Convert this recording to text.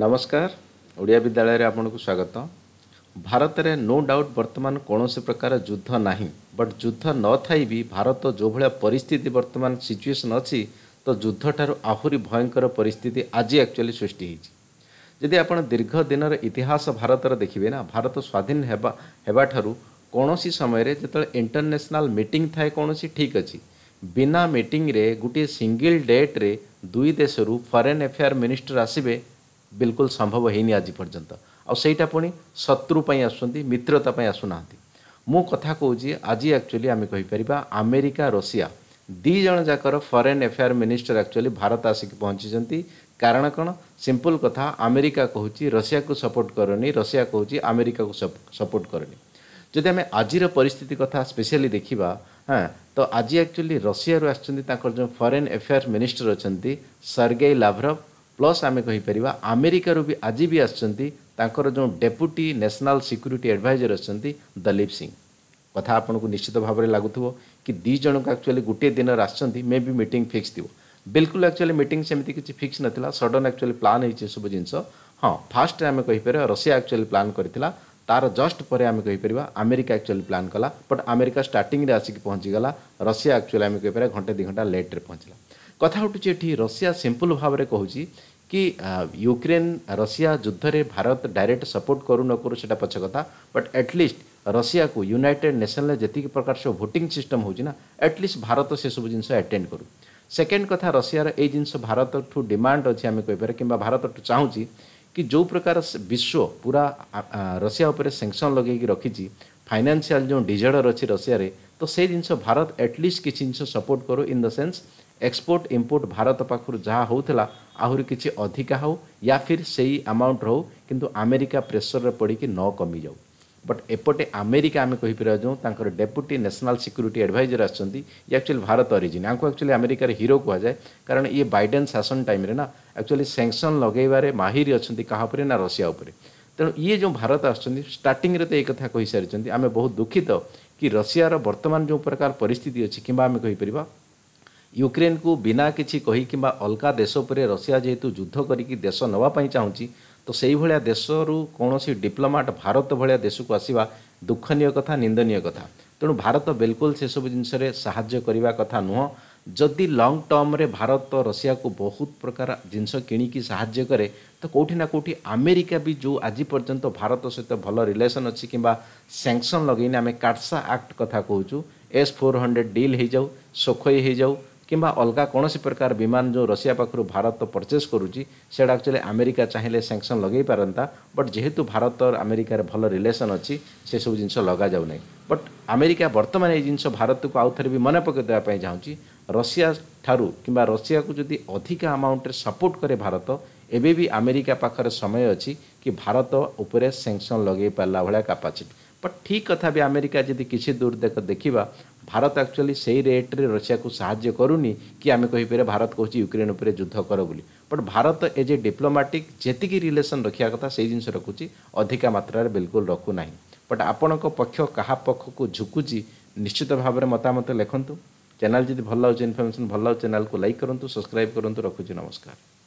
ନମସ୍କାର ଓଡ଼ିଆ ବିଦ୍ୟାଳୟରେ ଆପଣଙ୍କୁ ସ୍ୱାଗତ ଭାରତରେ ନୋ ଡାଉଟ୍ ବର୍ତ୍ତମାନ କୌଣସି ପ୍ରକାର ଯୁଦ୍ଧ ନାହିଁ ବଟ୍ ଯୁଦ୍ଧ ନ ଥାଇ ବି ଭାରତ ଯେଉଁଭଳିଆ ପରିସ୍ଥିତି ବର୍ତ୍ତମାନ ସିଚୁଏସନ୍ ଅଛି ତ ଯୁଦ୍ଧଠାରୁ ଆହୁରି ଭୟଙ୍କର ପରିସ୍ଥିତି ଆଜି ଆକ୍ଚୁଆଲି ସୃଷ୍ଟି ହେଇଛି ଯଦି ଆପଣ ଦୀର୍ଘ ଦିନର ଇତିହାସ ଭାରତର ଦେଖିବେ ନା ଭାରତ ସ୍ୱାଧୀନ ହେବା ହେବାଠାରୁ କୌଣସି ସମୟରେ ଯେତେବେଳେ ଇଣ୍ଟରନ୍ୟାସନାଲ୍ ମିଟିଂ ଥାଏ କୌଣସି ଠିକ୍ ଅଛି ବିନା ମିଟିଂରେ ଗୋଟିଏ ସିଙ୍ଗିଲ୍ ଡେଟ୍ରେ ଦୁଇ ଦେଶରୁ ଫରେନ୍ ଆଫେୟାର୍ ମିନିଷ୍ଟର ଆସିବେ बिल्कुल संभव है आज पर्यंत आईटा पुणी शत्रुपाई आसुँच मित्रता आसुना मु कथा कौच आज एक्चुअली आम कहीपर आमेरिका रशिया दीज जाकर foreign affair minister actually Bharat आसिक पहुंची कारण कौन सिंपल कथा अमेरिका कहूँ रशिया को सपोर्ट करनी रशिया कहूँ आमेरिका को सपोर्ट करनी जदि आम आज पिस्थित कथा स्पेशली देखा हाँ तो आज एक्चुअली रशिया आसर जो फरेन एफेयर मिनिस्टर अच्छा सर्गे लाभ्रभ ପ୍ଲସ୍ ଆମେ କହିପାରିବା ଆମେରିକାରୁ ବି ଆଜି ବି ଆସିଛନ୍ତି ତାଙ୍କର ଯେଉଁ ଡେପୁଟି ନ୍ୟାସନାଲ୍ ସିକ୍ୟୁରିଟି ଆଡ଼ଭାଇଜର୍ ଅଛନ୍ତି ଦଲୀପ ସିଂ କଥା ଆପଣଙ୍କୁ ନିଶ୍ଚିତ ଭାବରେ ଲାଗୁଥିବ କି ଦୁଇ ଜଣଙ୍କୁ ଆକ୍ଚୁଆଲି ଗୋଟିଏ ଦିନରେ ଆସିଛନ୍ତି ମେ ବି ମିଟିଂ ଫିକ୍ସ ଥିବ ବିଲକୁଲ ଆକ୍ଚୁଆଲି ମିଟିଂ ସେମିତି କିଛି ଫିକ୍ସ ନଥିଲା ସଡନ୍ ଆକ୍ଚୁଆଲି ପ୍ଲାନ୍ ହେଇଛି ସବୁ ଜିନିଷ ହଁ ଫାଷ୍ଟରେ ଆମେ କହିପାରିବା ରଷିଆ ଆକ୍ଚୁଆଲି ପ୍ଲାନ୍ କରିଥିଲା ତାର ଜଷ୍ଟ ପରେ ଆମେ କହିପାରିବା ଆମେରିକା ଆକ୍ଚୁଆଲି ପ୍ଲାନ୍ କଲା ବଟ୍ ଆମେରିକା ଷ୍ଟାର୍ଟିଂରେ ଆସିକି ପହଞ୍ଚିଗଲା ରଷିଆ ଆକ୍ଚୁଆଲି ଆମେ କହିପାରିବା ଘଣ୍ଟେ ଦୁଇ ଘଣ୍ଟା ଲେଟ୍ରେ ପହଞ୍ଚିଲା କଥା ଉଠୁଛି ଏଠି ରଷିଆ ସିମ୍ପଲ୍ ଭାବରେ କହୁଛି କି ୟୁକ୍ରେନ୍ ରଷିଆ ଯୁଦ୍ଧରେ ଭାରତ ଡାଇରେକ୍ଟ ସପୋର୍ଟ କରୁ ନ କରୁ ସେଇଟା ପଛ କଥା ବଟ୍ ଆଟଲିଷ୍ଟ ରଷିଆକୁ ୟୁନାଇଟେଡ୍ ନେସନ୍ରେ ଯେତିକି ପ୍ରକାର ସବୁ ଭୋଟିଂ ସିଷ୍ଟମ୍ ହେଉଛି ନା ଆଟଲିଷ୍ଟ ଭାରତ ସେସବୁ ଜିନିଷ ଆଟେଣ୍ଡ କରୁ ସେକେଣ୍ଡ କଥା ରଷିଆର ଏଇ ଜିନିଷ ଭାରତଠୁ ଡିମାଣ୍ଡ ଅଛି ଆମେ କହିପାରିବା କିମ୍ବା ଭାରତଠୁ ଚାହୁଁଛି କି ଯେଉଁ ପ୍ରକାର ବିଶ୍ୱ ପୁରା ରଷିଆ ଉପରେ ସେଙ୍କସନ୍ ଲଗେଇକି ରଖିଛି ଫାଇନାନ୍ସିଆଲ ଯେଉଁ ଡିଜାର୍ଡର ଅଛି ରଷିଆରେ ତ ସେଇ ଜିନିଷ ଭାରତ ଆଟଲିଷ୍ଟ କିଛି ଜିନିଷ ସପୋର୍ଟ କରୁ in the sense export import Bharat पाखर जहाँ होता आहुरी किसी अधिका हो या फिर से ही अमाउंट हो किंतु आमेरिका प्रेसर रे पड़ी कि न कमी जाऊ बट एपटे आमेरिका आम कही पार्जूँ डेपुटी नेशनल सिक्यूरीटी एडभइजर आचुअली भारत अरिजिन आपको एक्चुअली आमेरिकार हिरो कहुए कारण ये बैडेन शासन टाइम ना एक्चुअली सैंक्शन लगेबारे माहिर अच्छा क्या ना रशिया तेणु ये जो भारत आसार्टिंग तो ये कथा कही सारी आम बहुत दुखित तो, कि रशिया बर्तमान जो प्रकार परिस्थिति अच्छी किंवा आम ୟୁକ୍ରେନ୍କୁ ବିନା କିଛି କହି କିମ୍ବା ଅଲଗା ଦେଶ ଉପରେ ରଷିଆ ଯେହେତୁ ଯୁଦ୍ଧ କରିକି ଦେଶ ନେବା ପାଇଁ ଚାହୁଁଛି ତ ସେଇଭଳିଆ ଦେଶରୁ କୌଣସି ଡିପ୍ଲୋମାଟ୍ ଭାରତ ଭଳିଆ ଦେଶକୁ ଆସିବା ଦୁଃଖନୀୟ କଥା ନିନ୍ଦନୀୟ କଥା ତେଣୁ ଭାରତ ବିଲକୁଲ ସେସବୁ ଜିନିଷରେ ସାହାଯ୍ୟ କରିବା କଥା ନୁହଁ ଯଦି ଲଙ୍ଗ୍ ଟର୍ମରେ ଭାରତ ରଷିଆକୁ ବହୁତ ପ୍ରକାର ଜିନିଷ କିଣିକି ସାହାଯ୍ୟ କରେ ତ କେଉଁଠି ନା କେଉଁଠି ଆମେରିକା ବି ଯେଉଁ ଆଜି ପର୍ଯ୍ୟନ୍ତ ଭାରତ ସହିତ ଭଲ ରିଲେସନ୍ ଅଛି କିମ୍ବା ସ୍ୟାଙ୍କସନ୍ ଲଗେଇନି ଆମେ କାଟ୍ସା ଆକ୍ଟ କଥା କହୁଛୁ ଏସ୍ ଫୋର୍ ହଣ୍ଡ୍ରେଡ଼ ଡିଲ୍ ହେଇଯାଉ ସୋଖଇ ହେଇଯାଉ କିମ୍ବା ଅଲଗା କୌଣସି ପ୍ରକାର ବିମାନ ଯେଉଁ ରଷିଆ ପାଖରୁ ଭାରତ ପରଚେସ୍ କରୁଛି ସେଇଟା ଆକ୍ଚୁଆଲି ଆମେରିକା ଚାହିଁଲେ ସ୍ୟାଙ୍କସନ୍ ଲଗାଇ ପାରନ୍ତା ବଟ୍ ଯେହେତୁ ଭାରତ ଆମେରିକାର ଭଲ ରିଲେସନ୍ ଅଛି ସେସବୁ ଜିନିଷ ଲଗାଯାଉ ନାହିଁ ବଟ୍ ଆମେରିକା ବର୍ତ୍ତମାନ ଏଇ ଜିନିଷ ଭାରତକୁ ଆଉ ଥରେ ବି ମନେ ପକାଇ ଦେବା ପାଇଁ ଚାହୁଁଛି ରଷିଆ ଠାରୁ କିମ୍ବା ରଷିଆକୁ ଯଦି ଅଧିକା ଆମାଉଣ୍ଟରେ ସପୋର୍ଟ କରେ ଭାରତ ଏବେ ବି ଆମେରିକା ପାଖରେ ସମୟ ଅଛି କି ଭାରତ ଉପରେ ସ୍ୟାଙ୍କସନ୍ ଲଗାଇ ପାରିଲା ଭଳିଆ କାପାସିଟି ବଟ୍ ଠିକ୍ କଥା ବି ଆମେରିକା ଯଦି କିଛି ଦୂର ଦେଖ ଦେଖିବା ଭାରତ ଆକ୍ଚୁଆଲି ସେଇ ରେଟ୍ରେ ରଷିଆକୁ ସାହାଯ୍ୟ କରୁନି କି ଆମେ କହିପାରିବା ଭାରତ କହୁଛି ୟୁକ୍ରେନ୍ ଉପରେ ଯୁଦ୍ଧ କର ବୋଲି but Bharat as a diplomatic ଯେତିକି ରିଲେସନ୍ ରଖିବା କଥା ସେଇ ଜିନିଷ ରଖୁଛି ଅଧିକା ମାତ୍ରାରେ ବିଲକୁଲ ରଖୁନାହିଁ ବଟ୍ ଆପଣଙ୍କ ପକ୍ଷ କାହା ପକ୍ଷକୁ ଝୁକୁଛି ନିଶ୍ଚିତ ଭାବରେ ମତାମତ ଲେଖନ୍ତୁ ଚ୍ୟାନେଲ୍ ଯଦି ଭଲ ଲାଗୁଛି ଇନଫର୍ମେସନ୍ ଭଲ ଲାଗୁଛି ଚ୍ୟାନେଲ୍କୁ ଲାଇକ୍ କରନ୍ତୁ ସବସ୍କ୍ରାଇବ୍ କରନ୍ତୁ ରଖୁଛି ନମସ୍କାର